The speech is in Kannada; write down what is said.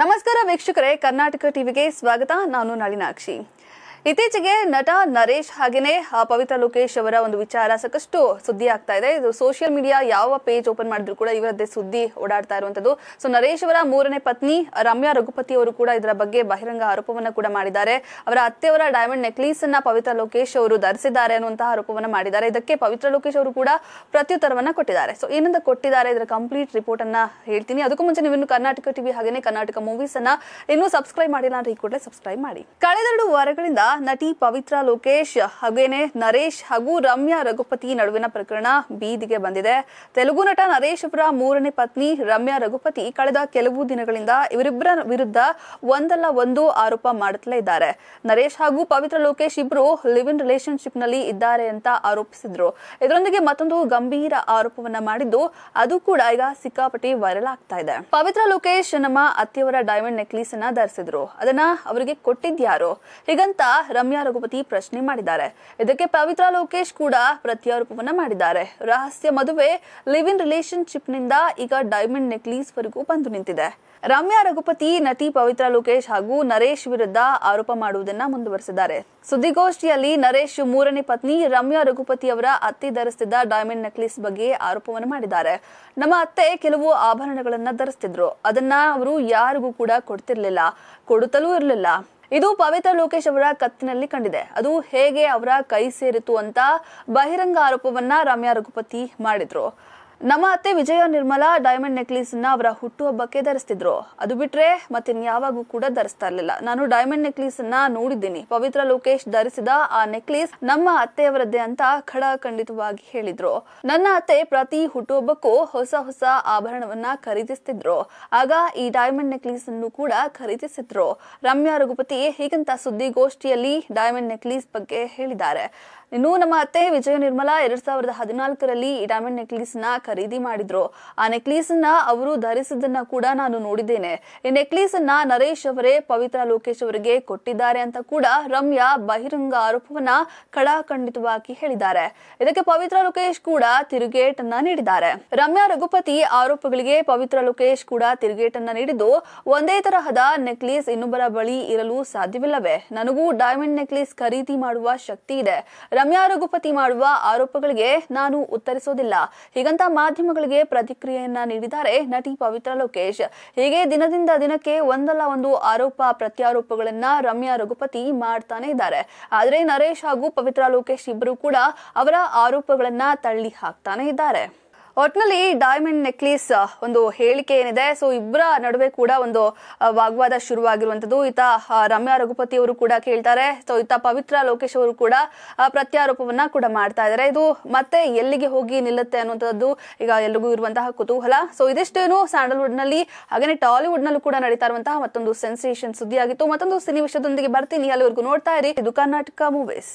ನಮಸ್ಕಾರ ವೀಕ್ಷಕರೇ ಕರ್ನಾಟಕ ಟಿವಿಗೆ ಸ್ವಾಗತ ನಾನು ನಳಿನಾಕ್ಷಿ ಇತ್ತೀಚೆಗೆ ನಟ ನರೇಶ್ ಹಾಗೆಯೇ ಪವಿತ್ರ ಲೋಕೇಶ್ ಅವರ ಒಂದು ವಿಚಾರ ಸಾಕಷ್ಟು ಸುದ್ದಿ ಆಗ್ತಾ ಇದೆ ಇದು ಸೋಷಿಯಲ್ ಮೀಡಿಯಾ ಯಾವ ಪೇಜ್ ಓಪನ್ ಮಾಡಿದ್ರು ಕೂಡ ಇವರದ್ದೇ ಸುದ್ದಿ ಓಡಾಡ್ತಾ ಇರುವಂತದ್ದು ಸೊ ನರೇಶ್ ಅವರ ಮೂರನೇ ಪತ್ನಿ ರಮ್ಯಾ ರಘುಪತಿ ಅವರು ಕೂಡ ಇದರ ಬಗ್ಗೆ ಬಹಿರಂಗ ಆರೋಪವನ್ನ ಕೂಡ ಮಾಡಿದ್ದಾರೆ ಅವರ ಅತ್ತೆಯವರ ಡೈಮಂಡ್ ನೆಕ್ಲೇಸ್ ಅನ್ನ ಪವಿತ್ರ ಲೋಕೇಶ್ ಅವರು ಧರಿಸಿದ್ದಾರೆ ಅನ್ನುವಂತಹ ಆರೋಪವನ್ನ ಮಾಡಿದ್ದಾರೆ ಇದಕ್ಕೆ ಪವಿತ್ರ ಲೋಕೇಶ್ ಅವರು ಕೂಡ ಪ್ರತ್ಯುತ್ತರವನ್ನ ಕೊಟ್ಟಿದ್ದಾರೆ ಸೊ ಏನಂತ ಕೊಟ್ಟಿದ್ದಾರೆ ಇದರ ಕಂಪ್ಲೀಟ್ ರಿಪೋರ್ಟ್ ಅನ್ನ ಹೇಳ್ತೀನಿ ಅದಕ್ಕೂ ಮುಂಚೆ ನೀವು ಇನ್ನು ಕರ್ನಾಟಕ ಟಿವಿ ಹಾಗೇನೆ ಕರ್ನಾಟಕ ಮೂವೀಸ್ ಅನ್ನ ಇನ್ನೂ ಸಬ್ಸ್ಕ್ರೈಬ್ ಮಾಡಿಲ್ಲ ಅಂದ್ರೆ ಈ ಕೂಡಲೇ ಸಬ್ಸ್ಕ್ರೈಬ್ ಮಾಡಿ ಕಳೆದೆರಡು ವಾರಗಳಿಂದ ನಟಿ ಪವಿತ್ರ ಲೋಕೇಶ್ ಹಾಗೇನೆ ನರೇಶ್ ಹಾಗೂ ರಮ್ಯಾ ರಘುಪತಿ ನಡುವಿನ ಪ್ರಕರಣ ಬೀದಿಗೆ ಬಂದಿದೆ ತೆಲುಗು ನಟ ನರೇಶ್ ಅವರ ಮೂರನೇ ಪತ್ನಿ ರಮ್ಯಾ ರಘುಪತಿ ಕಳೆದ ಕೆಲವು ದಿನಗಳಿಂದ ಇವರಿಬ್ಬರ ವಿರುದ್ಧ ಒಂದಲ್ಲ ಒಂದು ಆರೋಪ ಮಾಡುತ್ತಲೇ ಇದ್ದಾರೆ ನರೇಶ್ ಹಾಗೂ ಪವಿತ್ರ ಲೋಕೇಶ್ ಇಬ್ಬರು ಲಿವ್ ಇನ್ ರಿಲೇಶನ್ಶಿಪ್ ನಲ್ಲಿ ಇದ್ದಾರೆ ಅಂತ ಆರೋಪಿಸಿದ್ರು ಇದರೊಂದಿಗೆ ಮತ್ತೊಂದು ಗಂಭೀರ ಆರೋಪವನ್ನ ಮಾಡಿದ್ದು ಅದು ಕೂಡ ಈಗ ಸಿಕ್ಕಾಪಟ್ಟಿ ವೈರಲ್ ಆಗ್ತಾ ಇದೆ ಪವಿತ್ರ ಲೋಕೇಶ್ ನಮ್ಮ ಅತ್ತಿಯವರ ಡೈಮಂಡ್ ನೆಕ್ಲೇಸ್ ಅನ್ನ ಧರಿಸಿದ್ರು ಅದನ್ನ ಅವರಿಗೆ ಕೊಟ್ಟಿದ್ಯಾರು ಹೀಗಂತ ರಮ್ಯಾ ರಘುಪತಿ ಪ್ರಶ್ನೆ ಮಾಡಿದ್ದಾರೆ ಇದಕ್ಕೆ ಪವಿತ್ರ ಲೋಕೇಶ್ ಕೂಡ ಪ್ರತ್ಯಾರೋಪವನ್ನ ಮಾಡಿದ್ದಾರೆ ರಹಸ್ಯ ಮದುವೆ ಲಿವ್ ಇನ್ ರಿಲೇಶನ್ಶಿಪ್ ನಿಂದ ಈಗ ಡೈಮಂಡ್ ನೆಕ್ಲೀಸ್ ವರೆಗೂ ಬಂದು ನಿಂತಿದೆ ರಮ್ಯಾ ರಘುಪತಿ ನಟಿ ಪವಿತ್ರ ಲೋಕೇಶ್ ಹಾಗೂ ನರೇಶ್ ವಿರುದ್ಧ ಆರೋಪ ಮಾಡುವುದನ್ನ ಮುಂದುವರೆಸಿದ್ದಾರೆ ಸುದ್ದಿಗೋಷ್ಠಿಯಲ್ಲಿ ನರೇಶ್ ಮೂರನೇ ಪತ್ನಿ ರಮ್ಯಾ ರಘುಪತಿ ಅವರ ಅತ್ತೆ ಧರಿಸ್ತಿದ್ದ ಡೈಮಂಡ್ ನೆಕ್ಲೇಸ್ ಬಗ್ಗೆ ಆರೋಪವನ್ನು ಮಾಡಿದ್ದಾರೆ ನಮ್ಮ ಅತ್ತೆ ಕೆಲವು ಆಭರಣಗಳನ್ನ ಧರಿಸ್ತಿದ್ರು ಅದನ್ನ ಅವರು ಯಾರಿಗೂ ಕೂಡ ಕೊಡ್ತಿರ್ಲಿಲ್ಲ ಕೊಡುತ್ತಲೂ ಇರಲಿಲ್ಲ ಇದು ಪವಿತ್ರ ಲೋಕೇಶ್ ಅವರ ಕತ್ತಿನಲ್ಲಿ ಕಂಡಿದೆ ಅದು ಹೇಗೆ ಅವರ ಕೈ ಸೇರಿತು ಅಂತ ಬಹಿರಂಗ ಆರೋಪವನ್ನ ರಮ್ಯಾ ರಘುಪತಿ ಮಾಡಿದ್ರು ನಮ್ಮ ಅತ್ತೆ ವಿಜಯ ನಿರ್ಮಲಾ ಡೈಮಂಡ್ ನೆಕ್ಲೇಸ್ನ ಅವರ ಹುಟ್ಟುಹಬ್ಬಕ್ಕೆ ಧರಿಸ್ತಿದ್ರು ಅದು ಬಿಟ್ರೆ ಯಾವಾಗೂ ಕೂಡ ಧರಿಸ್ತಾ ಇರಲಿಲ್ಲ ನಾನು ಡೈಮಂಡ್ ನ ನೋಡಿದ್ದೀನಿ ಪವಿತ್ರ ಲೋಕೇಶ್ ಧರಿಸಿದ ಆ ನೆಕ್ಲೇಸ್ ನಮ್ಮ ಅತ್ತೆಯವರದ್ದೇ ಅಂತ ಖಡ ಖಂಡಿತವಾಗಿ ಹೇಳಿದ್ರು ನನ್ನ ಅತ್ತೆ ಪ್ರತಿ ಹುಟ್ಟುಹಬ್ಬಕ್ಕೂ ಹೊಸ ಹೊಸ ಆಭರಣವನ್ನ ಖರೀದಿಸ್ತಿದ್ರು ಆಗ ಈ ಡೈಮಂಡ್ ನೆಕ್ಲೇಸ್ ಅನ್ನು ಕೂಡ ಖರೀದಿಸಿದ್ರು ರಮ್ಯಾ ರಘುಪತಿ ಹೀಗಂತ ಸುದ್ದಿಗೋಷ್ಠಿಯಲ್ಲಿ ಡೈಮಂಡ್ ನೆಕ್ಲೇಸ್ ಬಗ್ಗೆ ಹೇಳಿದ್ದಾರೆ ಇನ್ನು ನಮ್ಮ ಅತ್ತೆ ವಿಜಯ ನಿರ್ಮಲಾ ಎರಡ್ ಸಾವಿರದ ಹದಿನಾಲ್ಕರಲ್ಲಿ ಈ ಡೈಮಂಡ್ ನ ಖರೀದಿ ಮಾಡಿದ್ರು ಆ ನೆಕ್ಲೇಸ್ ಅನ್ನ ಅವರು ಧರಿಸಿದ್ದನ್ನ ಕೂಡ ನಾನು ನೋಡಿದ್ದೇನೆ ಈ ನೆಕ್ಲೇಸ್ ಅನ್ನ ನರೇಶ್ ಅವರೇ ಪವಿತ್ರ ಲೋಕೇಶ್ ಅವರಿಗೆ ಕೊಟ್ಟಿದ್ದಾರೆ ಅಂತ ಕೂಡ ರಮ್ಯಾ ಬಹಿರಂಗ ಆರೋಪವನ್ನ ಕಡಾಖಂಡಿತವಾಗಿ ಹೇಳಿದ್ದಾರೆ ಇದಕ್ಕೆ ಪವಿತ್ರ ಲೋಕೇಶ್ ಕೂಡ ತಿರುಗೇಟನ್ನ ನೀಡಿದ್ದಾರೆ ರಮ್ಯಾ ರಘುಪತಿ ಆರೋಪಗಳಿಗೆ ಪವಿತ್ರ ಲೋಕೇಶ್ ಕೂಡ ತಿರುಗೇಟನ್ನ ನೀಡಿದ್ದು ಒಂದೇ ತರಹದ ನೆಕ್ಲೇಸ್ ಇನ್ನೊಬ್ಬರ ಬಳಿ ಇರಲು ಸಾಧ್ಯವಿಲ್ಲವೇ ನನಗೂ ಡೈಮಂಡ್ ನೆಕ್ಲೇಸ್ ಖರೀದಿ ಮಾಡುವ ಶಕ್ತಿ ಇದೆ ರಮ್ಯಾ ರಘುಪತಿ ಮಾಡುವ ಆರೋಪಗಳಿಗೆ ನಾನು ಉತ್ತರಿಸೋದಿಲ್ಲ ಹೀಗಂತ ಮಾಧ್ಯಮಗಳಿಗೆ ಪ್ರತಿಕ್ರಿಯೆಯನ್ನ ನೀಡಿದ್ದಾರೆ ನಟಿ ಪವಿತ್ರ ಲೋಕೇಶ್ ಹೀಗೆ ದಿನದಿಂದ ದಿನಕ್ಕೆ ಒಂದಲ್ಲ ಒಂದು ಆರೋಪ ಪ್ರತ್ಯಾರೋಪಗಳನ್ನ ರಮ್ಯಾ ರಘುಪತಿ ಮಾಡ್ತಾನೆ ಇದ್ದಾರೆ ಆದರೆ ನರೇಶ್ ಹಾಗೂ ಪವಿತ್ರ ಲೋಕೇಶ್ ಇಬ್ಬರು ಕೂಡ ಅವರ ಆರೋಪಗಳನ್ನ ತಳ್ಳಿ ಹಾಕ್ತಾನೆ ಇದ್ದಾರೆ ಒಟ್ನಲ್ಲಿ ಡೈಮಂಡ್ ನೆಕ್ಲೇಸ್ ಒಂದು ಹೇಳಿಕೆ ಏನಿದೆ ಸೊ ಇಬ್ಬರ ನಡುವೆ ಕೂಡ ಒಂದು ವಾಗ್ವಾದ ಶುರುವಾಗಿರುವಂತದ್ದು ಈತ ರಮ್ಯಾ ರಘುಪತಿ ಅವರು ಕೂಡ ಕೇಳ್ತಾರೆ ಸೊ ಈತ ಪವಿತ್ರ ಲೋಕೇಶ್ ಅವರು ಕೂಡ ಪ್ರತ್ಯಾರೋಪವನ್ನ ಕೂಡ ಮಾಡ್ತಾ ಇದ್ದಾರೆ ಇದು ಮತ್ತೆ ಎಲ್ಲಿಗೆ ಹೋಗಿ ನಿಲ್ಲುತ್ತೆ ಅನ್ನುವಂಥದ್ದು ಈಗ ಎಲ್ರಿಗೂ ಇರುವಂತಹ ಕುತೂಹಲ ಸೊ ಇದಿಷ್ಟೇನು ಸ್ಯಾಂಡಲ್ವುಡ್ ನಲ್ಲಿ ಹಾಗೆ ಟಾಲಿವುಡ್ ನಲ್ಲೂ ಕೂಡ ನಡೀತಾ ಇರುವಂತಹ ಮತ್ತೊಂದು ಸೆನ್ಸೇಷನ್ ಸುದ್ದಿ ಆಗಿತ್ತು ಮತ್ತೊಂದು ಸಿನಿವೇಶದೊಂದಿಗೆ ಬರ್ತೀನಿ ಅಲ್ಲಿವರೆಗೂ ನೋಡ್ತಾ ಇರಿ ಇದು ಕರ್ನಾಟಕ ಮೂವೀಸ್